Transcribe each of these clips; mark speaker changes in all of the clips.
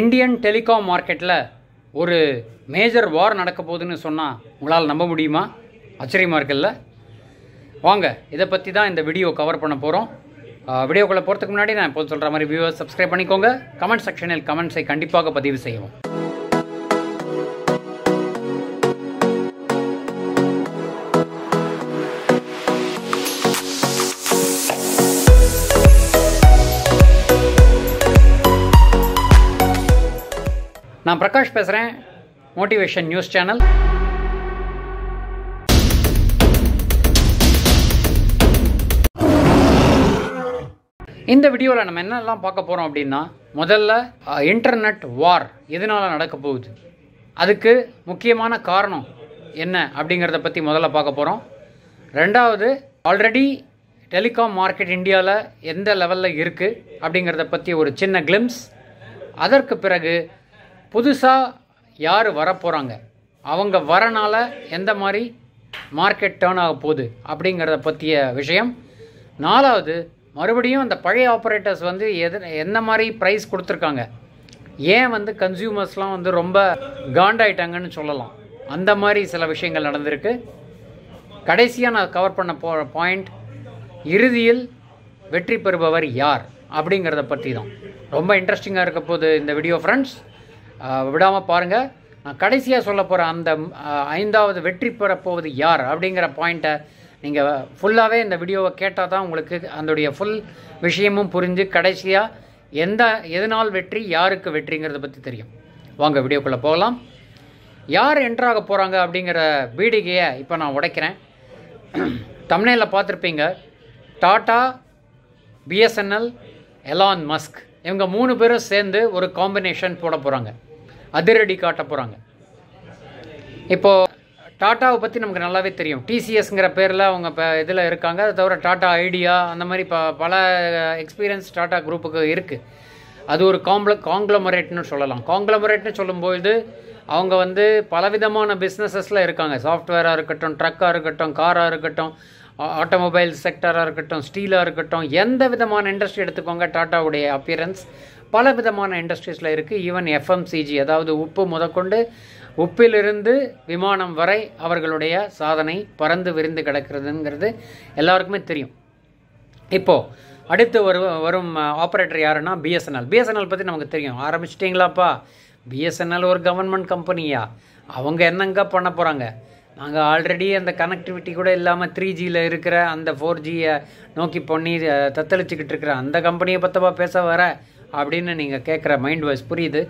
Speaker 1: Indian telecom மார்க்கெட்டில் ஒரு major வார் நடக்க போகுதுன்னு சொன்னால் உங்களால் நம்ப முடியுமா ஆச்சரியமாக இருக்குல்ல வாங்க இதை பற்றி தான் இந்த வீடியோ கவர் பண்ண போகிறோம் வீடியோக்குள்ளே போகிறதுக்கு முன்னாடி நான் எப்போது சொல்கிற மாதிரி வியூவர் சப்ஸ்கிரைப் பண்ணிக்கோங்க கமெண்ட் செக்ஷனில் கமெண்ட்ஸை கண்டிப்பாக பதிவு செய்வோம் நான் பிரகாஷ் பேசுகிறேன் மோட்டிவேஷன் நியூஸ் சேனல் இந்த வீடியோவில் நம்ம என்னெல்லாம் பார்க்க போகிறோம் அப்படின்னா முதல்ல இன்டர்நெட் வார் எதனால் நடக்க போகுது அதுக்கு முக்கியமான காரணம் என்ன அப்படிங்கிறத பற்றி முதல்ல பார்க்க போகிறோம் ரெண்டாவது ஆல்ரெடி டெலிகாம் மார்க்கெட் இந்தியாவில் எந்த லெவலில் இருக்குது அப்படிங்கிறத பற்றி ஒரு சின்ன கிளிம்ஸ் அதற்கு பிறகு புதுசாக யார் வரப்போகிறாங்க அவங்க வரனால எந்த மாதிரி மார்க்கெட் டேர்ன் ஆக போகுது அப்படிங்கிறத பற்றிய விஷயம் நாலாவது மறுபடியும் அந்த பழைய ஆப்ரேட்டர்ஸ் வந்து எது என்ன மாதிரி ப்ரைஸ் கொடுத்துருக்காங்க ஏன் வந்து கன்சியூமர்ஸ்லாம் வந்து ரொம்ப காண்டாயிட்டாங்கன்னு சொல்லலாம் அந்த மாதிரி சில விஷயங்கள் நடந்திருக்கு கடைசியாக நான் கவர் பண்ண போகிற பாயிண்ட் இறுதியில் வெற்றி பெறுபவர் யார் அப்படிங்கிறத பற்றி தான் ரொம்ப இன்ட்ரெஸ்டிங்காக இருக்க போகுது இந்த வீடியோ ஃப்ரெண்ட்ஸ் விடாமல் பாருங்கள் நான் கடைசியாக சொல்ல போகிற அந்த ஐந்தாவது வெற்றி பெறப்போவது யார் அப்படிங்கிற பாயிண்ட்டை நீங்கள் ஃபுல்லாகவே இந்த வீடியோவை கேட்டால் தான் உங்களுக்கு அதோடைய ஃபுல் விஷயமும் புரிஞ்சு கடைசியாக எந்த எதனால் வெற்றி யாருக்கு வெற்றிங்கிறத பற்றி தெரியும் வாங்க வீடியோக்குள்ளே போகலாம் யார் என்ட்ராக போகிறாங்க அப்படிங்கிற பீடிகையை இப்போ நான் உடைக்கிறேன் தமிழில் பார்த்துருப்பீங்க டாட்டா பிஎஸ்என்எல் எலான் மஸ்க் இவங்க மூணு பேரும் சேர்ந்து ஒரு காம்பினேஷன் போட போகிறாங்க அதிரடி காட்ட போகிறாங்க இப்போது டாட்டாவை பற்றி நமக்கு நல்லாவே தெரியும் டிசிஎஸ்ங்கிற பேரில் அவங்க இப்போ இதில் இருக்காங்க அதை தவிர டாட்டா ஐடியா அந்த மாதிரி ப பல எக்ஸ்பீரியன்ஸ் டாட்டா குரூப்புக்கு இருக்குது அது ஒரு காம்ப்ள காங்க்ளமரேட்னு சொல்லலாம் காங்க்ளமரேட்னு சொல்லும்போது அவங்க வந்து பலவிதமான பிஸ்னஸஸில் இருக்காங்க சாஃப்ட்வேராக இருக்கட்டும் ட்ரக்காக இருக்கட்டும் காராக இருக்கட்டும் ஆட்டோமொபைல் செக்டராக இருக்கட்டும் ஸ்டீலாக இருக்கட்டும் எந்த விதமான இண்டஸ்ட்ரி எடுத்துக்கோங்க டாட்டாவுடைய அப்பியரன்ஸ் பல விதமான இண்டஸ்ட்ரீஸில் இருக்குது ஈவன் எஃப்எம்சிஜி அதாவது உப்பு முதற்கொண்டு உப்பிலிருந்து விமானம் வரை அவர்களுடைய சாதனை பறந்து விரிந்து கிடக்கிறதுங்கிறது எல்லாருக்குமே தெரியும் இப்போது அடுத்து வரும் வரும் ஆப்ரேட்டர் யாருன்னா பிஎஸ்என்எல் பிஎஸ்என்எல் பற்றி நமக்கு தெரியும் ஆரம்பிச்சிட்டிங்களாப்பா பிஎஸ்என்எல் ஒரு கவர்மெண்ட் கம்பெனியா அவங்க என்னங்க பண்ண போகிறாங்க நாங்கள் ஆல்ரெடி அந்த கனெக்டிவிட்டி கூட இல்லாமல் த்ரீ ஜியில் இருக்கிற அந்த ஃபோர் ஜியை நோக்கி பொண்ணி தத்தளிச்சுக்கிட்டு இருக்கிற அந்த கம்பெனியை பற்றவா பேச வர அப்படின்னு நீங்கள் கேட்குற மைண்ட் வாய்ஸ் புரியுது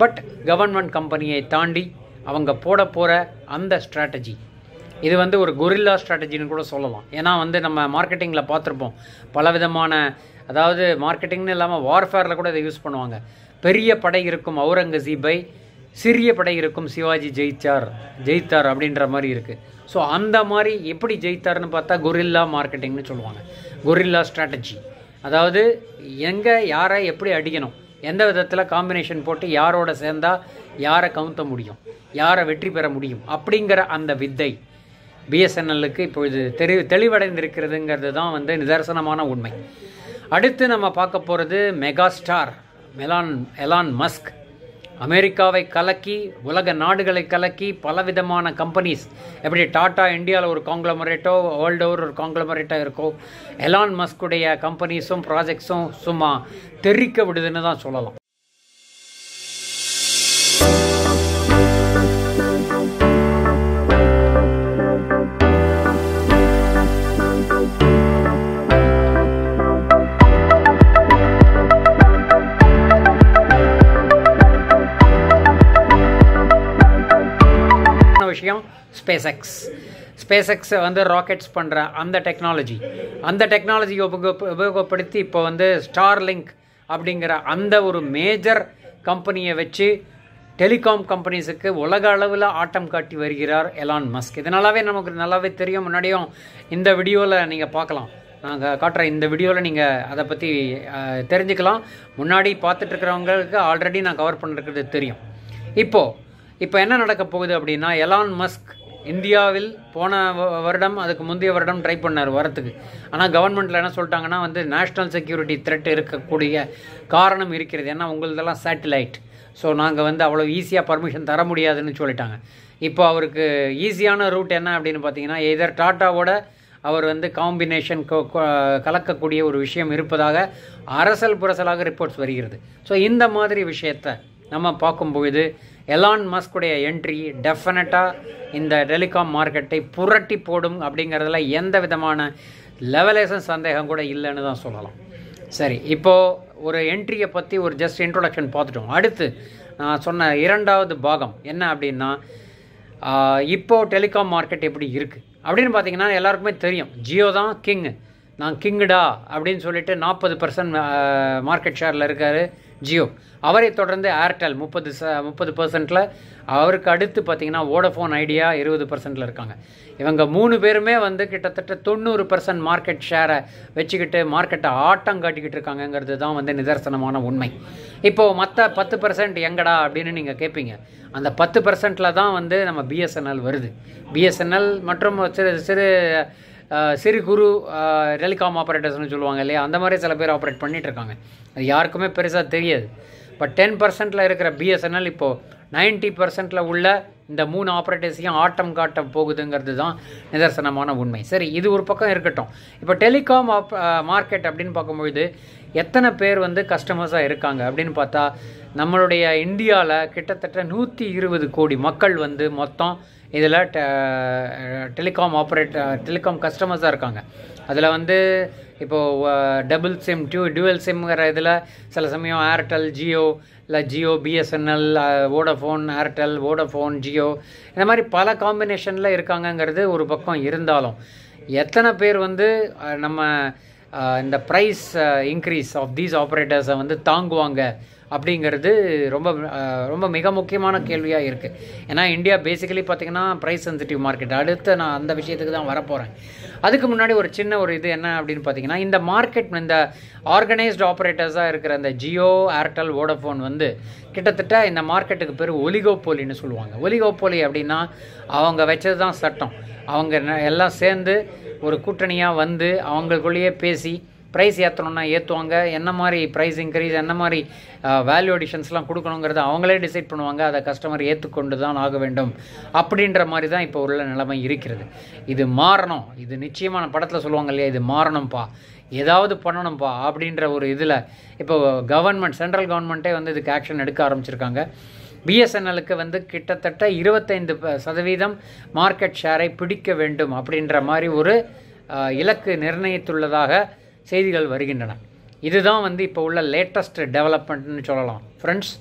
Speaker 1: பட் கவர்மெண்ட் கம்பெனியை தாண்டி அவங்க போட போகிற அந்த ஸ்ட்ராட்டஜி இது வந்து ஒரு கொரில்லா ஸ்ட்ராட்டஜின்னு கூட சொல்லலாம் ஏன்னா வந்து நம்ம மார்க்கெட்டிங்கில் பார்த்துருப்போம் பல விதமான அதாவது மார்க்கெட்டிங்னு இல்லாமல் வார்ஃபேரில் கூட இதை யூஸ் பண்ணுவாங்க பெரிய படை இருக்கும் ஔரங்கசீபை சிறிய படை இருக்கும் சிவாஜி ஜெயித்தார் ஜெயித்தார் அப்படின்ற மாதிரி இருக்குது ஸோ அந்த மாதிரி எப்படி ஜெயித்தார்னு பார்த்தா கொரில்லா மார்க்கெட்டிங்னு சொல்லுவாங்க கொரில்லா ஸ்ட்ராட்டஜி அதாவது எங்கே யாரை எப்படி அடிக்கணும் எந்த விதத்தில் காம்பினேஷன் போட்டு யாரோட சேர்ந்தால் யாரை கவுத்த முடியும் யாரை வெற்றி பெற முடியும் அப்படிங்கிற அந்த வித்தை பிஎஸ்என்எல்லுக்கு இப்பொழுது தெரி தெளிவடைந்திருக்கிறதுங்கிறது தான் வந்து நிதர்சனமான உண்மை அடுத்து நம்ம பார்க்க போகிறது மெகா ஸ்டார் மெலான் எலான் மஸ்க் அமெரிக்காவை கலக்கி உலக நாடுகளை கலக்கி பலவிதமான கம்பெனிஸ் எப்படி டாட்டா இந்தியாவில் ஒரு காங்க்ளமரேட்டோ வேர்ல்டு ஓவர் ஒரு காங்க்ளமரேட்டோ இருக்கோ எலான் மஸ்குடைய கம்பெனிஸும் ப்ராஜெக்ட்ஸும் சும்மா தெரிக்க விடுதுன்னு தான் சொல்லலாம் ஸ்பேஸ் எக்ஸ் ஸ்பேஸ் எக்ஸை வந்து ராக்கெட்ஸ் பண்ணுற அந்த டெக்னாலஜி அந்த டெக்னாலஜியை உபயோக உபயோகப்படுத்தி இப்போ வந்து ஸ்டார் லிங்க் அப்படிங்கிற அந்த ஒரு மேஜர் கம்பெனியை வச்சு டெலிகாம் கம்பெனிஸுக்கு உலக அளவில் ஆட்டம் காட்டி வருகிறார் எலான் மஸ்க் இதனாலவே நமக்கு நல்லாவே தெரியும் முன்னாடியும் இந்த வீடியோவில் நீங்கள் பார்க்கலாம் நாங்கள் காட்டுற இந்த வீடியோவில் நீங்கள் அதை பற்றி தெரிஞ்சுக்கலாம் முன்னாடி பார்த்துட்ருக்கிறவங்களுக்கு ஆல்ரெடி நான் கவர் பண்ணிருக்கிறது தெரியும் இப்போது இப்போ என்ன நடக்க போகுது அப்படின்னா எலான் மஸ்க் இந்தியாவில் போன வருடம் அதுக்கு முந்தைய வருடம் ட்ரை பண்ணார் வரத்துக்கு ஆனால் கவர்மெண்ட்டில் என்ன சொல்லிட்டாங்கன்னா வந்து நேஷ்னல் செக்யூரிட்டி த்ரெட் இருக்கக்கூடிய காரணம் இருக்கிறது ஏன்னா உங்களதெல்லாம் சேட்டிலைட் ஸோ நாங்கள் வந்து அவ்வளோ ஈஸியாக பர்மிஷன் தர முடியாதுன்னு சொல்லிட்டாங்க இப்போ அவருக்கு ஈஸியான ரூட் என்ன அப்படின்னு பார்த்தீங்கன்னா எதர் டாட்டாவோட அவர் வந்து காம்பினேஷன் கலக்கக்கூடிய ஒரு விஷயம் இருப்பதாக அரசல் புரசலாக ரிப்போர்ட்ஸ் வருகிறது ஸோ இந்த மாதிரி விஷயத்தை நம்ம பார்க்கும்பொழுது எலான் மஸ்குடைய என்ட்ரி டெஃபினட்டாக இந்த டெலிகாம் மார்க்கெட்டை புரட்டி போடும் அப்படிங்கிறதுல எந்த விதமான லெவலேஷன் சந்தேகம் கூட இல்லைன்னு தான் சொல்லலாம் சரி இப்போது ஒரு என்ட்ரியை பற்றி ஒரு ஜஸ்ட் இன்ட்ரொடக்ஷன் பார்த்துட்டோம் அடுத்து நான் சொன்ன இரண்டாவது பாகம் என்ன அப்படின்னா இப்போது டெலிகாம் மார்க்கெட் எப்படி இருக்குது அப்படின்னு பார்த்தீங்கன்னா எல்லாருக்குமே தெரியும் ஜியோ தான் கிங்கு நான் கிங்குடா அப்படின்னு சொல்லிட்டு நாற்பது பர்சன்ட் மார்க்கெட் ஷேரில் இருக்கார் ஜியோ அவரை தொடர்ந்து ஏர்டெல் முப்பது ச முப்பது பர்சன்ட்டில் அவருக்கு அடுத்து பார்த்தீங்கன்னா ஓடஃபோன் ஐடியா இருபது பர்சன்ட்டில் இருக்காங்க இவங்க மூணு பேருமே வந்து கிட்டத்தட்ட தொண்ணூறு பர்சன்ட் மார்க்கெட் ஷேரை வச்சுக்கிட்டு மார்க்கெட்டை ஆட்டம் காட்டிக்கிட்டு இருக்காங்கங்கிறது தான் வந்து நிதர்சனமான உண்மை இப்போது மற்ற பத்து பர்சன்ட் எங்கடா அப்படின்னு நீங்கள் கேட்பீங்க அந்த பத்து பர்சன்ட்டில் தான் வந்து நம்ம பிஎஸ்என்எல் வருது பிஎஸ்என்எல் மற்றும் சிறு சிறு சிறு குறு டெலிகாம் ஆப்ரேட்டர்ஸ்னு சொல்லுவாங்க இல்லையா அந்த மாதிரி சில பேர் ஆப்ரேட் பண்ணிகிட்ருக்காங்க அது யாருக்குமே பெருசாக தெரியாது பட் டென் பர்சன்ட்டில் இருக்கிற பிஎஸ்என்எல் இப்போது நைன்ட்டி பர்சன்ட்டில் உள்ள இந்த மூணு ஆப்ரேட்டர்ஸையும் ஆட்டம் காட்ட போகுதுங்கிறது தான் நிதர்சனமான உண்மை சரி இது ஒரு பக்கம் இருக்கட்டும் இப்போ டெலிகாம் ஆப் மார்க்கெட் அப்படின்னு பார்க்கும்பொழுது எத்தனை பேர் வந்து கஸ்டமர்ஸாக இருக்காங்க அப்படின்னு பார்த்தா நம்மளுடைய இந்தியாவில் கிட்டத்தட்ட நூற்றி இருபது கோடி மக்கள் வந்து மொத்தம் இதில் டெலிகாம் ஆப்ரேட் டெலிகாம் கஸ்டமர்ஸாக இருக்காங்க அதில் வந்து இப்போது டபுள் சிம் டியூ டியூவல் சிம்ங்கிற இதில் சில சமயம் ஏர்டெல் ஜியோ இல்லை Jio BSNL Vodafone Airtel Vodafone Jio இந்த மாதிரி பல காம்பினேஷனில் இருக்காங்கங்கிறது ஒரு பக்கம் இருந்தாலும் எத்தனை பேர் வந்து நம்ம இந்த ப்ரைஸ் இன்க்ரீஸ் ஆஃப் தீஸ் ஆப்ரேட்டர்ஸை வந்து தாங்குவாங்க அப்படிங்கிறது ரொம்ப ரொம்ப மிக முக்கியமான கேள்வியாக இருக்குது ஏன்னா இந்தியா பேசிக்கலி பார்த்திங்கன்னா ப்ரைஸ் சென்சிட்டிவ் மார்க்கெட் அடுத்து நான் அந்த விஷயத்துக்கு தான் வரப்போகிறேன் அதுக்கு முன்னாடி ஒரு சின்ன ஒரு இது என்ன அப்படின்னு பார்த்தீங்கன்னா இந்த மார்க்கெட் இந்த ஆர்கனைஸ்டு ஆப்ரேட்டர்ஸாக இருக்கிற இந்த ஜியோ ஏர்டெல் வோடஃபோன் வந்து கிட்டத்தட்ட இந்த மார்க்கெட்டுக்கு பேர் போலின்னு சொல்லுவாங்க போலி அப்படின்னா அவங்க வச்சது தான் சட்டம் அவங்க எல்லாம் சேர்ந்து ஒரு கூட்டணியாக வந்து அவங்களுக்குள்ளேயே பேசி ப்ரைஸ் ஏற்றணும்னா ஏற்றுவாங்க என்ன மாதிரி ப்ரைஸ் இன்க்ரீஸ் என்ன மாதிரி வேல்யூ அடிஷன்ஸ்லாம் கொடுக்கணுங்கிறத அவங்களே டிசைட் பண்ணுவாங்க அதை கஸ்டமர் ஏற்றுக்கொண்டு தான் ஆக வேண்டும் அப்படின்ற மாதிரி தான் இப்போ உள்ள நிலைமை இருக்கிறது இது மாறணும் இது நிச்சயமான படத்தில் சொல்லுவாங்க இல்லையா இது மாறணும்ப்பா ஏதாவது பண்ணணும்ப்பா அப்படின்ற ஒரு இதில் இப்போ கவர்மெண்ட் சென்ட்ரல் கவர்மெண்ட்டே வந்து இதுக்கு ஆக்ஷன் எடுக்க ஆரம்பிச்சிருக்காங்க பிஎஸ்என்எலுக்கு வந்து கிட்டத்தட்ட இருபத்தைந்து சதவீதம் மார்க்கெட் ஷேரை பிடிக்க வேண்டும் அப்படின்ற மாதிரி ஒரு இலக்கு நிர்ணயித்துள்ளதாக செய்திகள் வருகின்றன இதுதான் வந்து இப்போ உள்ள லேட்டஸ்ட் டெவலப்மெண்ட்னு சொல்லலாம் ஃப்ரெண்ட்ஸ்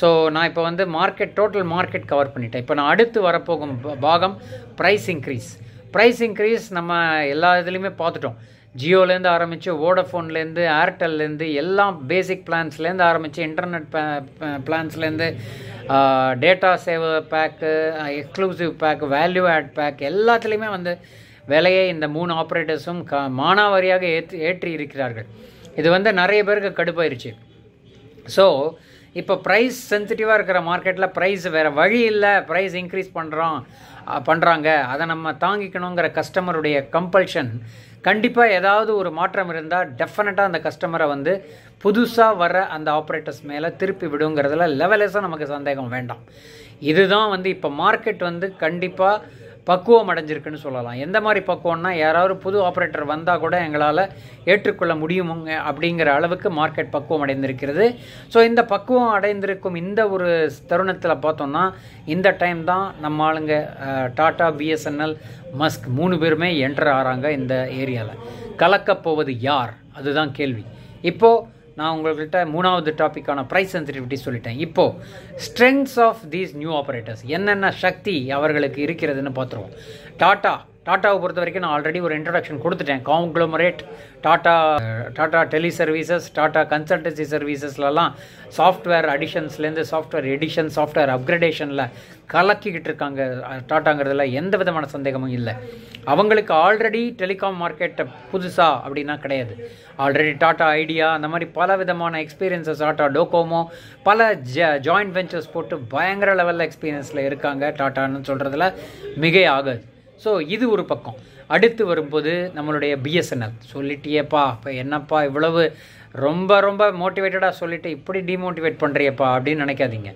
Speaker 1: ஸோ நான் இப்போ வந்து மார்க்கெட் டோட்டல் மார்க்கெட் கவர் பண்ணிட்டேன் இப்போ நான் அடுத்து வரப்போகும் பாகம் ப்ரைஸ் இன்க்ரீஸ் ப்ரைஸ் இன்க்ரீஸ் நம்ம எல்லா இதுலேயுமே பார்த்துட்டோம் ஜியோலேருந்து ஆரம்பித்து வோடஃபோன்லேருந்து ஏர்டெல்லேருந்து எல்லாம் பேசிக் பிளான்ஸ்லேருந்து ஆரம்பித்து இன்டர்நெட் பிளான்ஸ்லேருந்து data save pack exclusive pack value add pack எல்லாத்துலேயுமே வந்து விலையை இந்த மூணு ஆப்ரேட்டர்ஸும் க மானாவாரியாக ஏற்றி ஏற்றி இருக்கிறார்கள் இது வந்து நிறைய பேருக்கு கடுப்பாயிருச்சு ஸோ இப்போ ப்ரைஸ் சென்சிட்டிவாக இருக்கிற மார்க்கெட்டில் ப்ரைஸ் வேறு வழி இல்லை ப்ரைஸ் இன்க்ரீஸ் பண்ணுறோம் பண்ணுறாங்க அதை நம்ம தாங்கிக்கணுங்கிற கஸ்டமருடைய கம்பல்ஷன் கண்டிப்பாக ஏதாவது ஒரு மாற்றம் இருந்தால் டெஃபினட்டாக அந்த கஸ்டமரை வந்து புதுசாக வர அந்த ஆப்ரேட்டர்ஸ் மேலே திருப்பி விடுங்கிறதுல லெவலேஸாக நமக்கு சந்தேகம் வேண்டாம் இதுதான் வந்து இப்போ மார்க்கெட் வந்து கண்டிப்பாக பக்குவம் அடைஞ்சிருக்குன்னு சொல்லலாம் எந்த மாதிரி பக்குவம்னா யாராவது புது ஆப்ரேட்டர் வந்தால் கூட எங்களால் ஏற்றுக்கொள்ள முடியுமுங்க அப்படிங்கிற அளவுக்கு மார்க்கெட் பக்குவம் அடைந்திருக்கிறது ஸோ இந்த பக்குவம் அடைந்திருக்கும் இந்த ஒரு தருணத்தில் பார்த்தோம்னா இந்த டைம் தான் நம்ம ஆளுங்க டாடா பிஎஸ்என்எல் மஸ்க் மூணு பேருமே என்டர் ஆகிறாங்க இந்த ஏரியாவில் கலக்கப்போவது யார் அதுதான் கேள்வி இப்போது நான் உங்கள்கிட்ட மூணாவது டாப்பிக்கான ப்ரைஸ் சென்சிட்டிவிட்டி சொல்லிட்டேன் இப்போது strengths of these new operators என்னென்ன சக்தி அவர்களுக்கு இருக்கிறதுன்னு பார்த்துருவோம் டாட்டா டாட்டாவை பொறுத்த வரைக்கும் நான் ஆல்ரெடி ஒரு இன்ட்ரடக்ஷன் கொடுத்துட்டேன் conglomerate Tata Tata tele services Tata consultancy சர்வீசஸ்லலாம் சாஃப்ட்வேர் அடிஷன்ஸ்லேருந்து சாஃப்ட்வேர் எடிஷன் சாஃப்ட்வேர் அப்கிரேடேஷனில் கலக்கிக்கிட்டு இருக்காங்க டாட்டாங்கிறதுல எந்த விதமான சந்தேகமும் இல்லை அவங்களுக்கு ஆல்ரெடி டெலிகாம் மார்க்கெட்டை புதுசாக அப்படின்னா கிடையாது ஆல்ரெடி டாட்டா ஐடியா அந்த மாதிரி பல விதமான எக்ஸ்பீரியன்ஸஸ் டாட்டா டோகோமோ பல ஜ ஜாயிண்ட் வெஞ்சர்ஸ் போட்டு பயங்கர லெவலில் எக்ஸ்பீரியன்ஸில் இருக்காங்க டாட்டான்னு சொல்கிறதுல மிகை ஆகாது ஸோ இது ஒரு பக்கம் அடுத்து வரும்போது நம்மளுடைய பிஎஸ்என்எல் சொல்லிட்டியேப்பா இப்போ என்னப்பா இவ்வளவு ரொம்ப ரொம்ப மோட்டிவேட்டடாக சொல்லிவிட்டு இப்படி டிமோட்டிவேட் பண்ணுறியப்பா அப்படின்னு நினைக்காதீங்க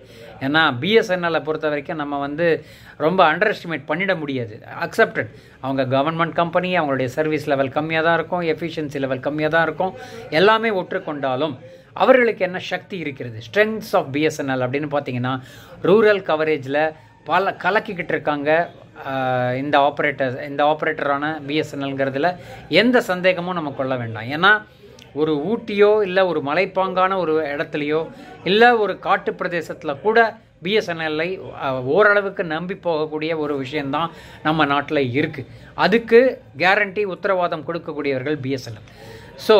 Speaker 1: ஏன்னா பிஎஸ்என்எல்லை பொறுத்த வரைக்கும் நம்ம வந்து ரொம்ப அண்டர் எஸ்டிமேட் பண்ணிட முடியாது அக்செப்டட் அவங்க கவர்மெண்ட் கம்பெனி அவங்களுடைய சர்வீஸ் லெவல் கம்மியாக தான் இருக்கும் எஃபிஷியன்சி லெவல் கம்மியாக தான் இருக்கும் எல்லாமே ஒற்றுக்கொண்டாலும் அவர்களுக்கு என்ன சக்தி இருக்கிறது ஸ்ட்ரென்த்ஸ் ஆஃப் பிஎஸ்என்எல் அப்படின்னு பார்த்தீங்கன்னா ரூரல் கவரேஜில் பல கலக்கிக்கிட்டு இருக்காங்க இந்த ஆப்ரேட்டர் இந்த ஆப்ரேட்டரான பிஎஸ்என்எல்ங்கிறதுல எந்த சந்தேகமும் நம்ம கொள்ள வேண்டாம் ஏன்னா ஒரு ஊட்டியோ இல்லை ஒரு மலைப்பாங்கான ஒரு இடத்துலையோ இல்லை ஒரு காட்டு பிரதேசத்தில் கூட பிஎஸ்என்எல்லை ஓரளவுக்கு நம்பி போகக்கூடிய ஒரு விஷயந்தான் நம்ம நாட்டில் இருக்குது அதுக்கு கேரண்டி உத்தரவாதம் கொடுக்கக்கூடியவர்கள் BSNL so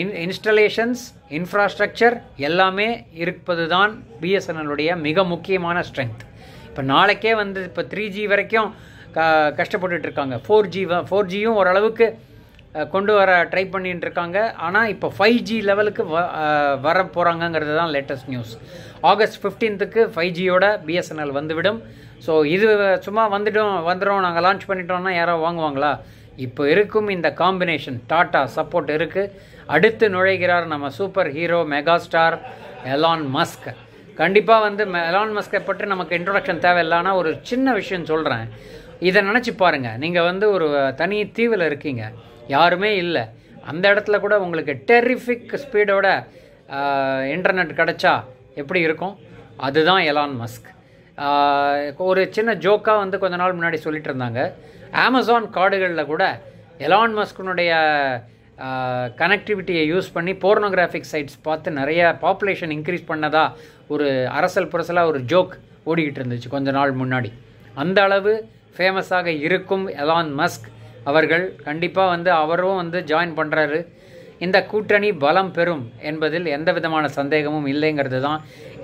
Speaker 1: in installations infrastructure எல்லாமே இருப்பது தான் பிஎஸ்என்எல்லுடைய மிக முக்கியமான ஸ்ட்ரென்த் இப்போ நாளைக்கே வந்து இப்போ த்ரீ ஜி வரைக்கும் க கஷ்டப்பட்டுட்ருக்காங்க ஃபோர் ஜி ஃபோர் ஜியும் ஓரளவுக்கு கொண்டு வர ட்ரை பண்ணிகிட்டு இருக்காங்க ஆனால் இப்போ ஃபைவ் ஜி லெவலுக்கு வ வர போகிறாங்கங்கிறது தான் லேட்டஸ்ட் நியூஸ் ஆகஸ்ட் ஃபிஃப்டீன்த்துக்கு ஃபைவ் ஜியோட பிஎஸ்என்எல் வந்துவிடும் ஸோ இது சும்மா வந்துட்டோம் வந்துடும் நாங்கள் லான்ச் பண்ணிட்டோம்னா யாரோ வாங்குவாங்களா இப்போ இருக்கும் இந்த காம்பினேஷன் டாட்டா சப்போர்ட் இருக்குது அடுத்து நுழைகிறார் நம்ம super hero mega star Elon Musk கண்டிப்பாக வந்து எலான் மஸ்கை பற்றி நமக்கு இன்ட்ரொடக்ஷன் தேவையில்லைனா ஒரு சின்ன விஷயம் சொல்கிறேன் இதை நினச்சி பாருங்கள் நீங்கள் வந்து ஒரு தனி தீவில் இருக்கீங்க யாருமே இல்லை அந்த இடத்துல கூட உங்களுக்கு டெரிஃபிக் ஸ்பீடோட இன்டர்நெட் கிடச்சா எப்படி இருக்கும் அதுதான் எலான் மஸ்க் ஒரு சின்ன ஜோக்காக வந்து கொஞ்ச நாள் முன்னாடி சொல்லிட்டு இருந்தாங்க அமேசான் காடுகளில் கூட எலான் மஸ்கினுடைய கனெக்டிவிட்டியை யூஸ் பண்ணி போர்னோகிராஃபிக் சைட்ஸ் பார்த்து நிறைய பாப்புலேஷன் இன்க்ரீஸ் பண்ணதா ஒரு அரசல் புரசலாக ஒரு ஜோக் ஓடிக்கிட்டு இருந்துச்சு கொஞ்ச நாள் முன்னாடி அந்த அளவு ஃபேமஸாக இருக்கும் எலான் மஸ்க் அவர்கள் கண்டிப்பாக வந்து அவரும் வந்து ஜாயின் பண்ணுறாரு இந்த கூட்டணி பலம் பெறும் என்பதில் எந்த விதமான சந்தேகமும் இல்லைங்கிறது தான்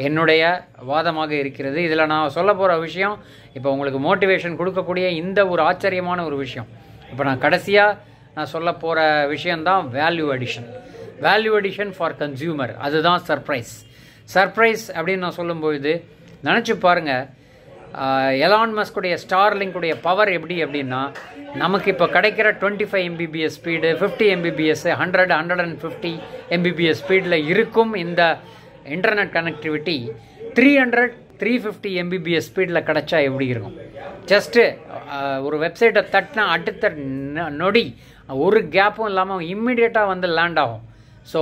Speaker 1: என்னுடைய வாதமாக இருக்கிறது இதில் நான் சொல்ல போகிற விஷயம் இப்போ உங்களுக்கு மோட்டிவேஷன் கொடுக்கக்கூடிய இந்த ஒரு ஆச்சரியமான ஒரு விஷயம் இப்போ நான் கடைசியாக நான் சொல்ல போகிற விஷயந்தான் value addition value addition for consumer அதுதான் சர்ப்ரைஸ் சர்ப்ரைஸ் அப்படின்னு நான் சொல்லும்பொழுது நினச்சி பாருங்கள் எலான் மஸ்குடைய ஸ்டார்லிங்குடைய பவர் எப்படி அப்படின்னா நமக்கு இப்போ கிடைக்கிற twenty five Mbps speed fifty Mbps hundred hundred and fifty Mbps ஸ்பீடில் இருக்கும் இந்த internet connectivity three hundred three fifty Mbps ஸ்பீடில் கிடச்சா எப்படி இருக்கும் ஜஸ்ட்டு ஒரு வெப்சைட்டை தட்டினா அடுத்த நொடி ஒரு கேப்பும் இல்லாமல் இம்மிடியேட்டாக வந்து லேண்ட் ஆகும் ஸோ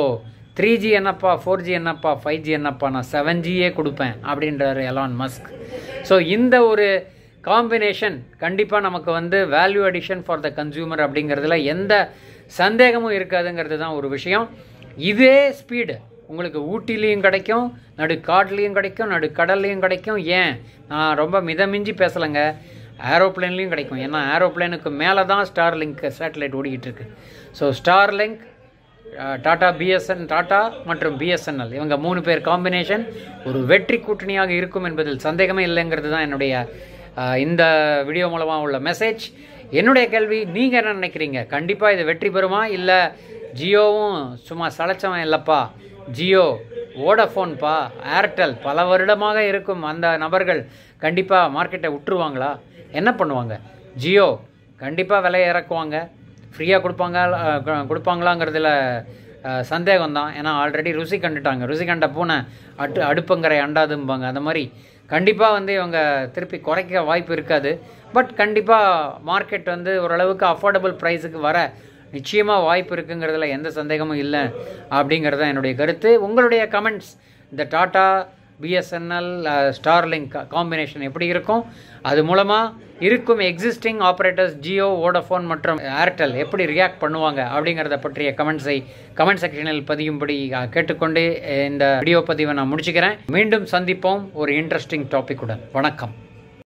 Speaker 1: த்ரீ ஜி என்னப்பா ஃபோர் ஜி என்னப்பா ஃபைவ் ஜி என்னப்பா நான் செவன் ஜியே கொடுப்பேன் அப்படின்றாரு எலான் மஸ்க் ஸோ இந்த ஒரு காம்பினேஷன் கண்டிப்பாக நமக்கு வந்து value addition for the consumer அப்படிங்கிறதுல எந்த சந்தேகமும் இருக்காதுங்கிறது தான் ஒரு விஷயம் இதே ஸ்பீடு உங்களுக்கு ஊட்டிலையும் கிடைக்கும் நடு காட்லேயும் கிடைக்கும் நடு கடல்லையும் கிடைக்கும் ஏன் நான் ரொம்ப மிதமிஞ்சி பேசலைங்க ஏரோப்ளைன்லேயும் கிடைக்கும் ஏன்னா ஏரோப்ளைனுக்கு மேலே தான் ஸ்டார் லிங்க் சேட்டலைட் ஓடிக்கிட்டு இருக்கு ஸோ ஸ்டார் லிங்க் டாடா பிஎஸ்என் டாடா மற்றும் பிஎஸ்என்எல் இவங்க மூணு பேர் காம்பினேஷன் ஒரு வெற்றி கூட்டணியாக இருக்கும் என்பதில் சந்தேகமே இல்லைங்கிறது தான் என்னுடைய இந்த வீடியோ மூலமாக உள்ள மெசேஜ் என்னுடைய கேள்வி நீங்கள் என்ன நினைக்கிறீங்க கண்டிப்பாக இது வெற்றி பெறுமா இல்லை ஜியோவும் சும்மா சளைச்சவன் இல்லைப்பா ஜியோ ஓடஃபோன்பா ஏர்டெல் பல வருடமாக இருக்கும் அந்த நபர்கள் கண்டிப்பாக மார்க்கெட்டை விட்டுருவாங்களா என்ன பண்ணுவாங்க ஜியோ கண்டிப்பாக விலையை இறக்குவாங்க ஃப்ரீயாக கொடுப்பாங்க கொடுப்பாங்களாங்கிறதுல சந்தேகம் தான் ஏன்னா ஆல்ரெடி ருசி கண்டுட்டாங்க ருசி கண்ட பூனை அட்டு அடுப்புங்கிற அண்டாதும்பாங்க அந்த மாதிரி கண்டிப்பாக வந்து இவங்க திருப்பி குறைக்க வாய்ப்பு இருக்காது பட் கண்டிப்பாக மார்க்கெட் வந்து ஓரளவுக்கு அஃபோர்டபுள் ப்ரைஸுக்கு வர நிச்சயமாக வாய்ப்பு இருக்குங்கிறதுல எந்த சந்தேகமும் இல்லை அப்படிங்கிறது தான் என்னுடைய கருத்து உங்களுடைய கமெண்ட்ஸ் இந்த டாட்டா பிஎஸ்என்எல் ஸ்டார்லிங்க் காம்பினேஷன் எப்படி இருக்கும் அது மூலமாக இருக்கும் எக்ஸிஸ்டிங் ஆப்ரேட்டர்ஸ் ஜியோ வோடஃபோன் மற்றும் ஏர்டெல் எப்படி ரியாக்ட் பண்ணுவாங்க அப்படிங்கிறத பற்றிய கமெண்ட்ஸை கமெண்ட் செக்ஷனில் பதியும்படி கேட்டுக்கொண்டு இந்த வீடியோ பதிவை நான் முடிச்சுக்கிறேன் மீண்டும் சந்திப்போம் ஒரு இன்ட்ரெஸ்டிங் உடன் வணக்கம்